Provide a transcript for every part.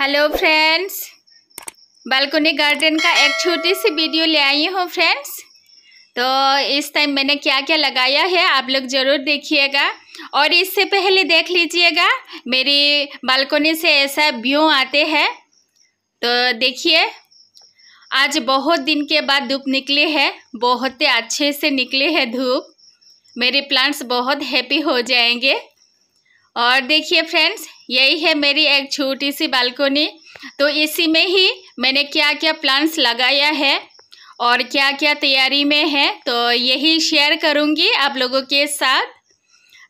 Hello friends balcony garden का एक छोटी सी वीडियो ले आई हूँ फ्रेंड्स तो इस टाइम मैंने क्या क्या लगाया है आप लोग ज़रूर देखिएगा और इससे पहले देख लीजिएगा मेरी बालकोनी से ऐसा व्यू आते हैं तो देखिए आज बहुत दिन के बाद धूप निकली है बहुत ही अच्छे से निकले है धूप मेरे प्लांट्स बहुत हैप्पी हो जाएंगे और देखिए फ्रेंड्स यही है मेरी एक छोटी सी बालकोनी तो इसी में ही मैंने क्या क्या प्लांट्स लगाया है और क्या क्या तैयारी में है तो यही शेयर करूँगी आप लोगों के साथ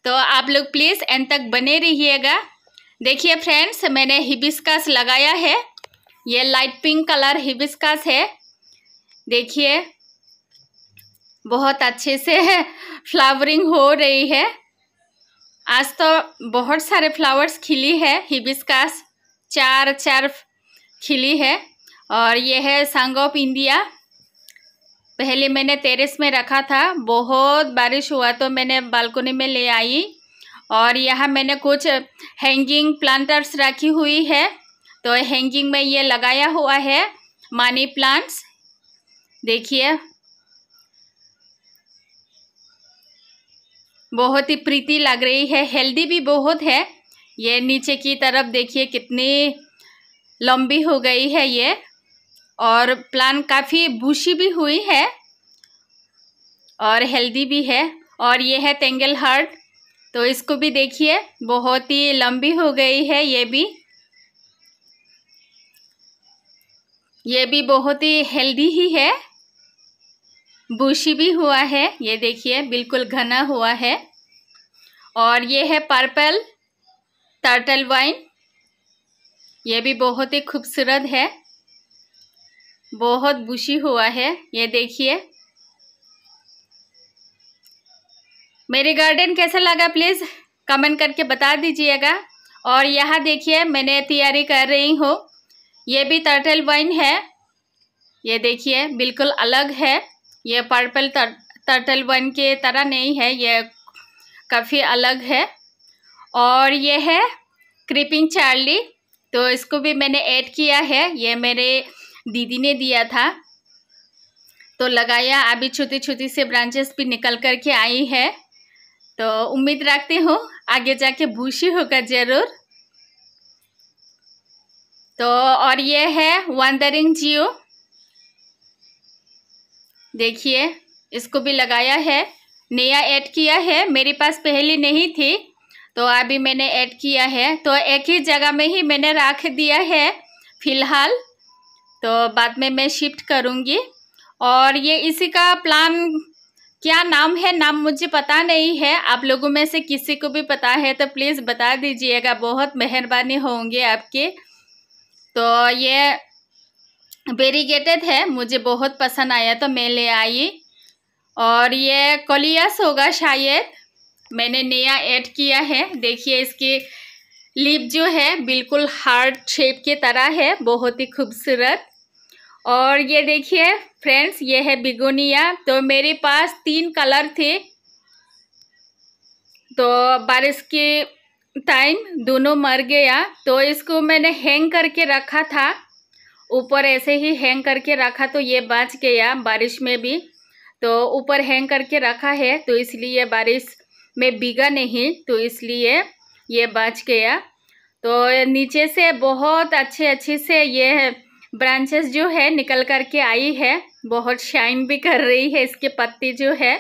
तो आप लोग प्लीज़ एंड तक बने रहिएगा देखिए फ्रेंड्स मैंने हिबिस्कस लगाया है ये लाइट पिंक कलर हिबिस्कस है देखिए बहुत अच्छे से फ्लावरिंग हो रही है आज तो बहुत सारे फ्लावर्स खिली है हिबिस्कास चार चार खिली है और ये है संग ऑफ इंडिया पहले मैंने टेरेस में रखा था बहुत बारिश हुआ तो मैंने बालकोनी में ले आई और यहाँ मैंने कुछ हैंगिंग प्लांटर्स रखी हुई है तो हैंगिंग में ये लगाया हुआ है मनी प्लांट्स देखिए बहुत ही प्रीति लग रही है हेल्दी भी बहुत है ये नीचे की तरफ देखिए कितनी लंबी हो गई है ये और प्लान काफ़ी भूसी भी हुई है और हेल्दी भी है और ये है तेंगल हार्ट तो इसको भी देखिए बहुत ही लंबी हो गई है ये भी ये भी बहुत ही हेल्दी ही है बूशी भी हुआ है ये देखिए बिल्कुल घना हुआ है और ये है पर्पल टर्टल वाइन ये भी बहुत ही खूबसूरत है बहुत बुशी हुआ है ये देखिए मेरे गार्डन कैसा लगा प्लीज़ कमेंट करके बता दीजिएगा और यहाँ देखिए मैंने तैयारी कर रही हूँ ये भी टर्टल वाइन है ये देखिए बिल्कुल अलग है ये पर्पल टर्टल वन के तरह नहीं है ये काफ़ी अलग है और ये है क्रिपिंग चार्ली तो इसको भी मैंने ऐड किया है ये मेरे दीदी ने दिया था तो लगाया अभी छोटी छोटी से ब्रांचेस भी निकल कर के आई है तो उम्मीद रखती हूँ आगे जाके भूसी होगा ज़रूर तो और ये है वंदरिंग जियो देखिए इसको भी लगाया है नया ऐड किया है मेरे पास पहले नहीं थी तो अभी मैंने ऐड किया है तो एक ही जगह में ही मैंने रख दिया है फ़िलहाल तो बाद में मैं शिफ्ट करूँगी और ये इसी का प्लान क्या नाम है नाम मुझे पता नहीं है आप लोगों में से किसी को भी पता है तो प्लीज़ बता दीजिएगा बहुत मेहरबानी होंगे आपके तो ये बेरीगेटेड है मुझे बहुत पसंद आया तो मैं ले आई और ये कोलियस होगा शायद मैंने नया ऐड किया है देखिए इसकी लिप जो है बिल्कुल हार्ड शेप की तरह है बहुत ही खूबसूरत और ये देखिए फ्रेंड्स ये है बिगोनिया तो मेरे पास तीन कलर थे तो बारिश के टाइम दोनों मर गया तो इसको मैंने हैंग करके रखा था ऊपर ऐसे ही हैंग करके रखा तो ये बच गया बारिश में भी तो ऊपर हैंग करके रखा है तो इसलिए बारिश में भीगा नहीं तो इसलिए ये बच गया तो नीचे से बहुत अच्छे अच्छे से ये ब्रांचेस जो है निकल करके आई है बहुत शाइन भी कर रही है इसके पत्ती जो है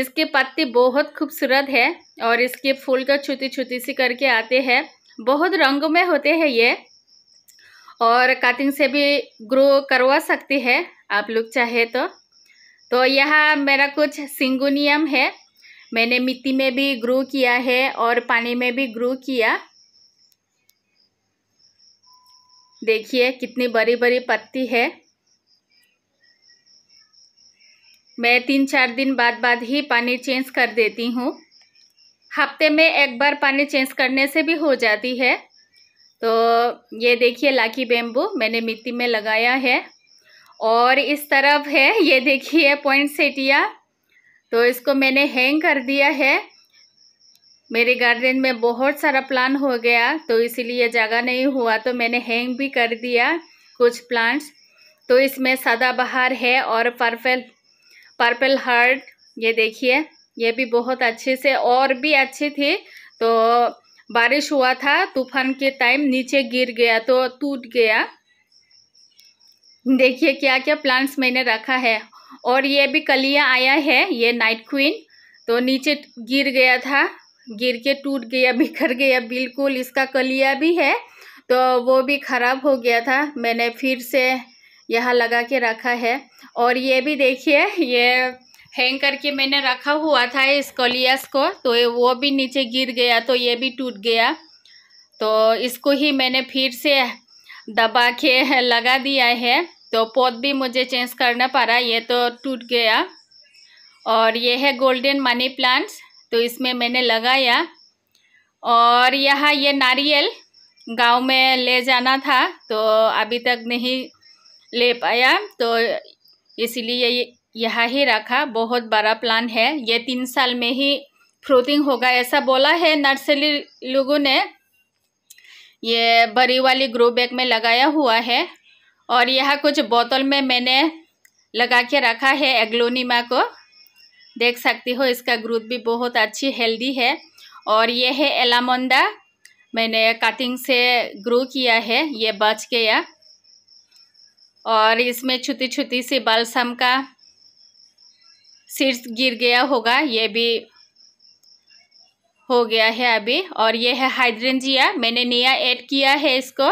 इसके पत्ती बहुत खूबसूरत है और इसके फूल का तो छुती छुती सी करके आते हैं बहुत रंगों में होते हैं ये और कटिंग से भी ग्रो करवा सकती है आप लोग चाहे तो तो यह मेरा कुछ सिंगोनियम है मैंने मिट्टी में भी ग्रो किया है और पानी में भी ग्रो किया देखिए कितनी बड़ी बड़ी पत्ती है मैं तीन चार दिन बाद बाद ही पानी चेंज कर देती हूँ हफ्ते में एक बार पानी चेंज करने से भी हो जाती है तो ये देखिए लाकी बेम्बू मैंने मिट्टी में लगाया है और इस तरफ है ये देखिए पॉइंट सेटिया तो इसको मैंने हैंग कर दिया है मेरे गार्डन में बहुत सारा प्लान हो गया तो इसीलिए जगह नहीं हुआ तो मैंने हैंग भी कर दिया कुछ प्लांट्स तो इसमें सदाबहार है और पर्पल पर्पल हार्ट ये देखिए ये भी बहुत अच्छे से और भी अच्छी थी तो बारिश हुआ था तूफान के टाइम नीचे गिर गया तो टूट गया देखिए क्या क्या प्लांट्स मैंने रखा है और ये भी कलिया आया है ये नाइट क्वीन तो नीचे गिर गया था गिर के टूट गया बिखर गया बिल्कुल इसका कलिया भी है तो वो भी ख़राब हो गया था मैंने फिर से यहाँ लगा के रखा है और ये भी देखिए ये हैंग करके मैंने रखा हुआ था इस कलियास को तो वो भी नीचे गिर गया तो ये भी टूट गया तो इसको ही मैंने फिर से दबा के लगा दिया है तो पौध भी मुझे चेंज करना पड़ा ये तो टूट गया और ये है गोल्डन मनी प्लांट्स तो इसमें मैंने लगाया और यहाँ ये नारियल गांव में ले जाना था तो अभी तक नहीं ले पाया तो इसलिए यहाँ ही रखा बहुत बड़ा प्लान है ये तीन साल में ही फ्रूटिंग होगा ऐसा बोला है नर्सरी लोगों ने ये बड़ी वाली ग्रो बैग में लगाया हुआ है और यह कुछ बोतल में मैंने लगा के रखा है एग्लोनीमा को देख सकती हो इसका ग्रोथ भी बहुत अच्छी हेल्दी है और यह है एलामोंडा मैंने कटिंग से ग्रो किया है ये बच गया और इसमें छोटी छोटी सी बालसम का शीर्ष गिर गया होगा ये भी हो गया है अभी और ये है हाइड्रेंजिया मैंने नया ऐड किया है इसको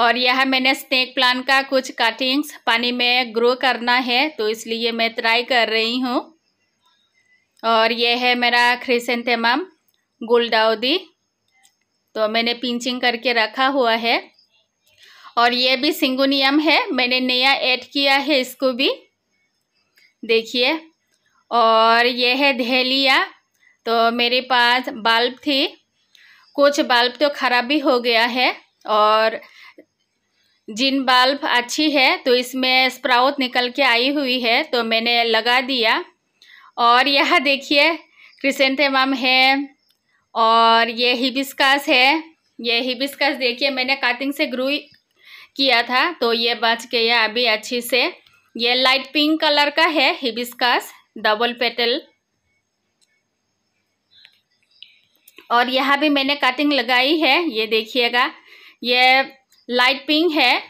और यह मैंने स्नेक प्लांट का कुछ कटिंग्स पानी में ग्रो करना है तो इसलिए मैं ट्राई कर रही हूँ और यह है मेरा क्रिसेंटेमम गुलदाउदी तो मैंने पिंचिंग करके रखा हुआ है और यह भी सिंगोनियम है मैंने नया ऐड किया है इसको भी देखिए और यह है दहलिया तो मेरे पास बल्ब थी कुछ बल्ब तो ख़राब भी हो गया है और जिन बल्ब अच्छी है तो इसमें स्प्राउट निकल के आई हुई है तो मैंने लगा दिया और यह देखिए क्रिसेंटेमम है और ये हिबिस्कस है ये हिबिस्कस देखिए मैंने कटिंग से ग्रो किया था तो ये बच गया अभी अच्छी से ये लाइट पिंक कलर का है हिबिस्कस डबल पेटल और यहाँ भी मैंने कटिंग लगाई है ये देखिएगा ये लाइट पिंक है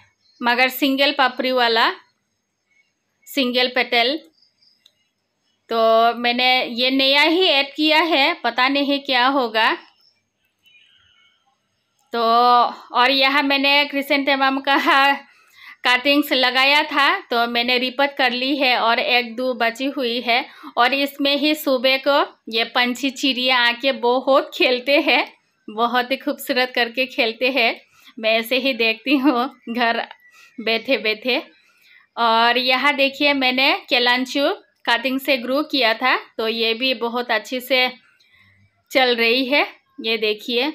मगर सिंगल पापड़ी वाला सिंगल पेटल तो मैंने ये नया ही ऐड किया है पता नहीं क्या होगा तो और यह मैंने क्रिसेंटेम का कटिंग्स लगाया था तो मैंने रिपत कर ली है और एक दो बची हुई है और इसमें ही सुबह को ये पंछी चिड़िया आके बहुत खेलते हैं बहुत ही खूबसूरत करके खेलते हैं मैं ऐसे ही देखती हूँ घर बैठे बैठे और यहाँ देखिए मैंने केलांचू कटिंग से ग्रो किया था तो ये भी बहुत अच्छे से चल रही है ये देखिए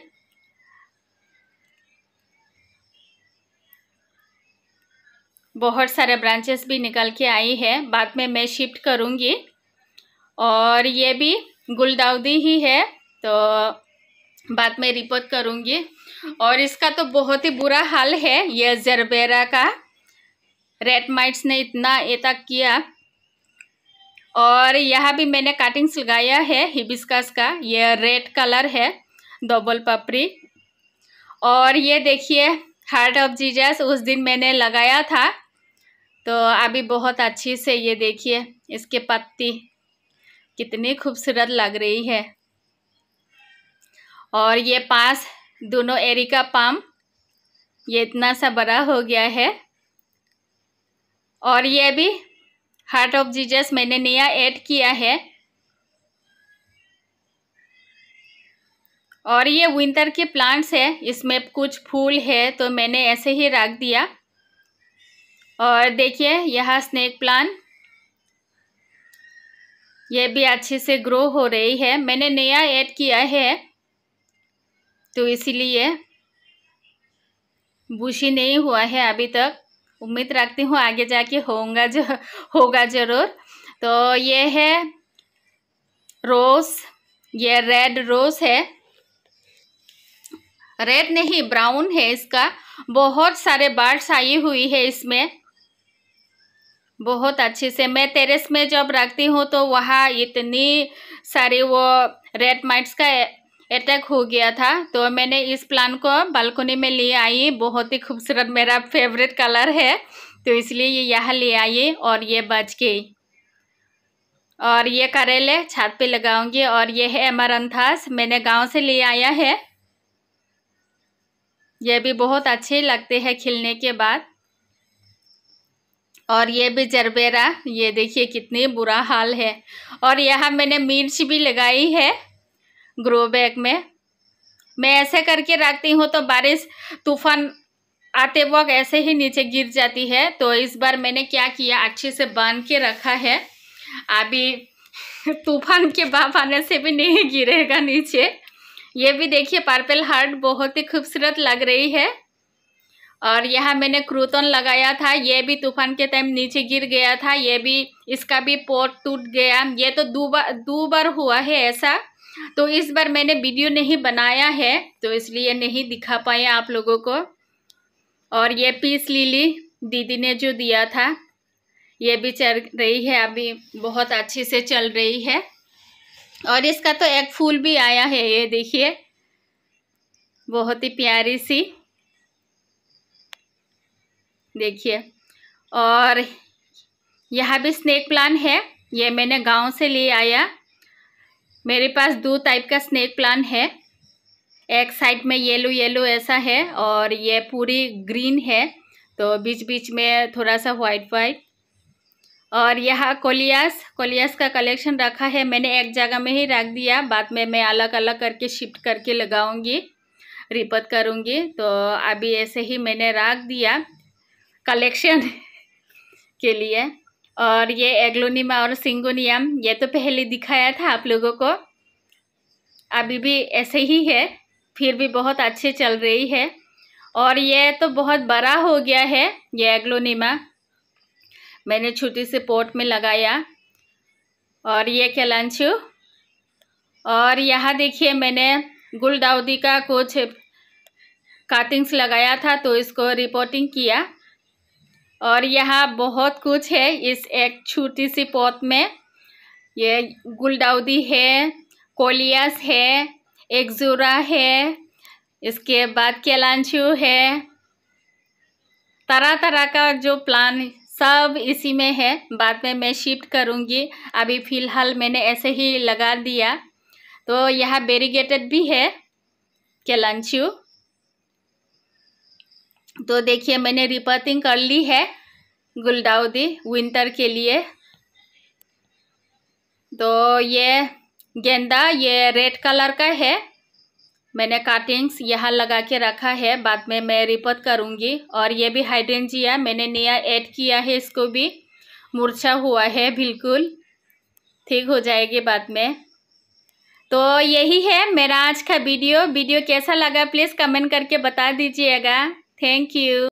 बहुत सारे ब्रांचेस भी निकल के आई है बाद में मैं शिफ्ट करूँगी और ये भी गुलदाउदी ही है तो बाद में रिपोर्ट करूँगी और इसका तो बहुत ही बुरा हाल है यह जरबेरा का रेड माइट्स ने इतना तक किया और यहाँ भी मैंने कटिंग्स लगाया है हिबिस्कस का यह रेड कलर है डबल पपरी और ये देखिए हार्ट ऑफ जीजस उस दिन मैंने लगाया था तो अभी बहुत अच्छी से ये देखिए इसके पत्ती कितनी खूबसूरत लग रही है और ये पास दोनों एरिका पाम ये इतना सा बड़ा हो गया है और ये भी हार्ट ऑफ जीजस मैंने नया ऐड किया है और ये विंटर के प्लांट्स है इसमें कुछ फूल है तो मैंने ऐसे ही रख दिया और देखिए यह स्नेक प्लान यह भी अच्छे से ग्रो हो रही है मैंने नया ऐड किया है तो इसीलिए बुशी नहीं हुआ है अभी तक उम्मीद रखती हूँ आगे जाके होगा जो होगा ज़रूर तो ये है रोज़ ये रेड रोज़ है रेड नहीं ब्राउन है इसका बहुत सारे बार्ड्स आई हुई है इसमें बहुत अच्छे से मैं टेरेस में जब रखती हूँ तो वहाँ इतनी सारी वो रेड माइट्स का अटैक हो गया था तो मैंने इस प्लान को बालकोनी में ले आई बहुत ही खूबसूरत मेरा फेवरेट कलर है तो इसलिए ये यहाँ ले आई और ये बच गई और ये करेले छत पे लगाऊंगी और ये है अमरंथास मैंने गांव से ले आया है ये भी बहुत अच्छे लगते हैं खिलने के बाद और ये भी जरबेरा ये देखिए कितनी बुरा हाल है और यहाँ मैंने मिर्च भी लगाई है ग्रो बैग में मैं ऐसे करके रखती हूँ तो बारिश तूफान आते वक्त ऐसे ही नीचे गिर जाती है तो इस बार मैंने क्या किया अच्छे से बांध के रखा है अभी तूफान के बाप आने से भी नहीं गिरेगा नीचे ये भी देखिए पर्पल हार्ट बहुत ही खूबसूरत लग रही है और यहाँ मैंने क्रूतन लगाया था ये भी तूफान के टाइम नीचे गिर गया था ये भी इसका भी पोर्ट टूट गया ये तो दो बार दो बार हुआ है ऐसा तो इस बार मैंने वीडियो नहीं बनाया है तो इसलिए नहीं दिखा पाए आप लोगों को और ये पीस लीली दीदी ने जो दिया था ये भी चल रही है अभी बहुत अच्छे से चल रही है और इसका तो एक फूल भी आया है ये देखिए बहुत ही प्यारी सी देखिए और यहाँ भी स्नेक प्लान है ये मैंने गांव से ले आया मेरे पास दो टाइप का स्नेक प्लान है एक साइड में येलो येलो ऐसा है और ये पूरी ग्रीन है तो बीच बीच में थोड़ा सा वाइट वाइट और यहाँ कोलियास कोलियास का कलेक्शन रखा है मैंने एक जगह में ही रख दिया बाद में मैं अलग अलग करके शिफ्ट करके लगाऊंगी रिपत करूँगी तो अभी ऐसे ही मैंने रख दिया कलेक्शन के लिए और ये एग्लोनिमा और सिंगोनियम ये तो पहले दिखाया था आप लोगों को अभी भी ऐसे ही है फिर भी बहुत अच्छे चल रही है और ये तो बहुत बड़ा हो गया है ये एग्लोनिमा मैंने छोटी से पोट में लगाया और ये लंच और यहाँ देखिए मैंने गुलदाउदी का कुछ काटिंग्स लगाया था तो इसको रिपोर्टिंग किया और यहाँ बहुत कुछ है इस एक छोटी सी पौध में ये गुलदाउदी है कोलियास है एक्जूरा है इसके बाद केलांचू है तरह तरह का जो प्लान सब इसी में है बाद में मैं शिफ्ट करूँगी अभी फ़िलहाल मैंने ऐसे ही लगा दिया तो यह बेरीगेटेड भी है केलांचू तो देखिए मैंने रिपर्टिंग कर ली है गुलदाउदी विंटर के लिए तो ये गेंदा ये रेड कलर का है मैंने काटिंग्स यहाँ लगा के रखा है बाद में मैं रिपोर्ट करूँगी और ये भी हाइड्रेंजिया मैंने नया ऐड किया है इसको भी मुरछा हुआ है बिल्कुल ठीक हो जाएगी बाद में तो यही है मेरा आज का वीडियो वीडियो कैसा लगा प्लीज़ कमेंट करके बता दीजिएगा Thank you.